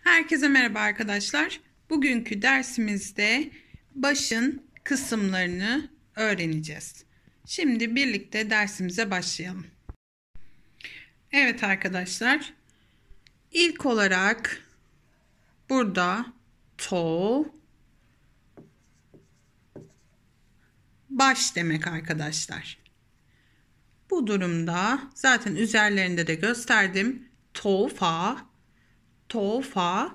Herkese merhaba arkadaşlar. Bugünkü dersimizde başın kısımlarını öğreneceğiz. Şimdi birlikte dersimize başlayalım. Evet arkadaşlar. İlk olarak burada toe baş demek arkadaşlar. Bu durumda zaten üzerlerinde de gösterdim. Tofa tofa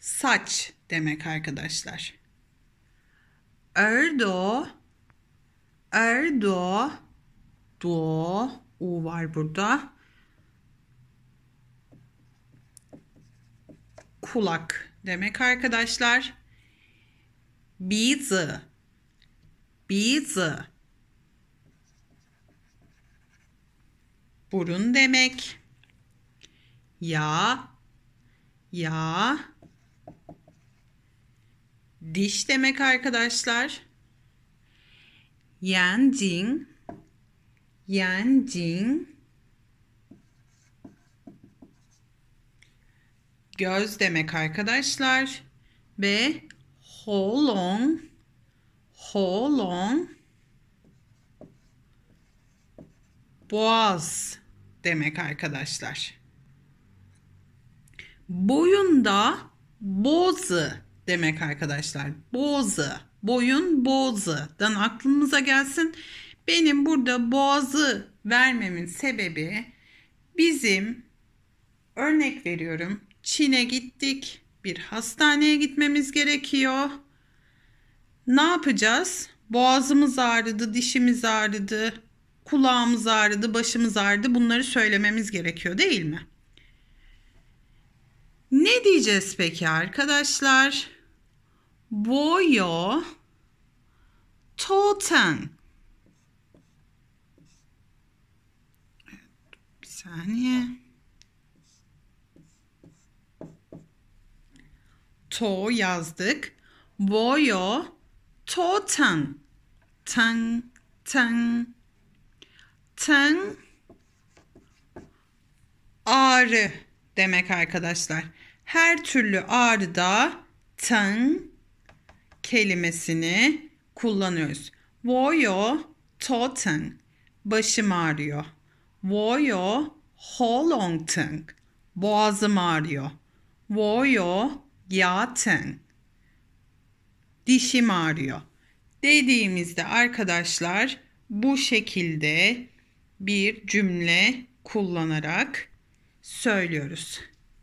saç demek arkadaşlar. Erdo Erdo do u var burada. Kulak demek arkadaşlar. Bizi Bizi burun demek. Ya, ya, diş demek arkadaşlar. Yanjing, yanjing, göz demek arkadaşlar. Ve holong, holong, boğaz demek arkadaşlar. Boyunda da demek arkadaşlar. Boğazı, boyun boğazıdan aklımıza gelsin. Benim burada boğazı vermemin sebebi bizim örnek veriyorum. Çin'e gittik. Bir hastaneye gitmemiz gerekiyor. Ne yapacağız? Boğazımız ağrıdı, dişimiz ağrıdı, kulağımız ağrıdı, başımız ağrıdı bunları söylememiz gerekiyor değil mi? Ne diyeceğiz peki arkadaşlar? Boyo Toten. Bir saniye. To yazdık. Boyo Toten. Tang tang ten ağrı demek arkadaşlar. Her türlü ağrıda ten kelimesini kullanıyoruz. Voyo toten başım ağrıyor. Voyo holongten boğazım ağrıyor. Voyo yaten dişim ağrıyor. Dediğimizde arkadaşlar bu şekilde bir cümle kullanarak söylüyoruz.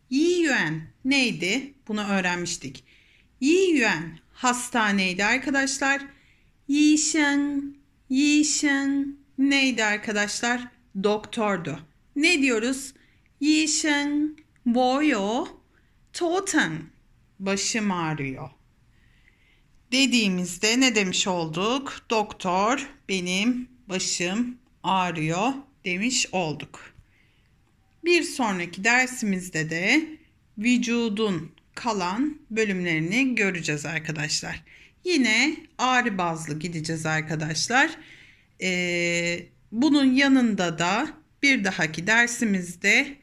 Yi Yuan neydi? Bunu öğrenmiştik. Yi Yuan hastaneydi arkadaşlar. Yi Shen, Yi Shen neydi arkadaşlar? Doktordu. Ne diyoruz? Yi Shen Boyo Toten başım ağrıyor. Dediğimizde ne demiş olduk? Doktor benim başım ağrıyor demiş olduk. Bir sonraki dersimizde de vücudun kalan bölümlerini göreceğiz arkadaşlar. Yine ağrı bazlı gideceğiz arkadaşlar. Ee, bunun yanında da bir dahaki dersimizde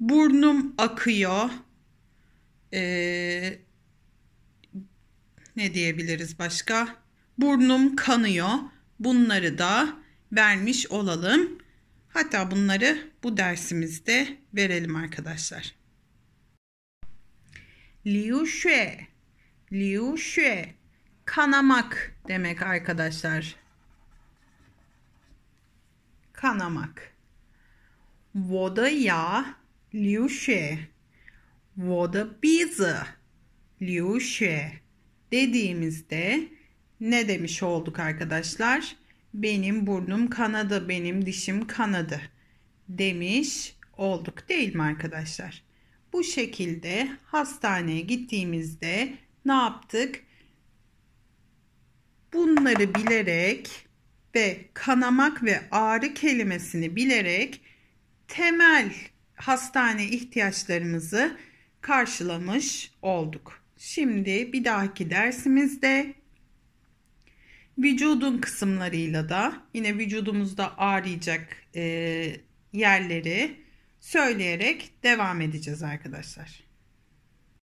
burnum akıyor. Ee, ne diyebiliriz başka? Burnum kanıyor. Bunları da vermiş olalım. Hatta bunları bu dersimizde verelim arkadaşlar. Liu Xue Liu Xue kanamak demek arkadaşlar. Kanamak. Wo de ya Liu Xue Wo de bizi Liu Xue dediğimizde ne demiş olduk arkadaşlar? Benim burnum kanadı, benim dişim kanadı demiş olduk değil mi arkadaşlar? Bu şekilde hastaneye gittiğimizde ne yaptık? Bunları bilerek ve kanamak ve ağrı kelimesini bilerek temel hastane ihtiyaçlarımızı karşılamış olduk. Şimdi bir dahaki dersimizde Vücudun kısımlarıyla da yine vücudumuzda ağrıyacak e, yerleri söyleyerek devam edeceğiz arkadaşlar.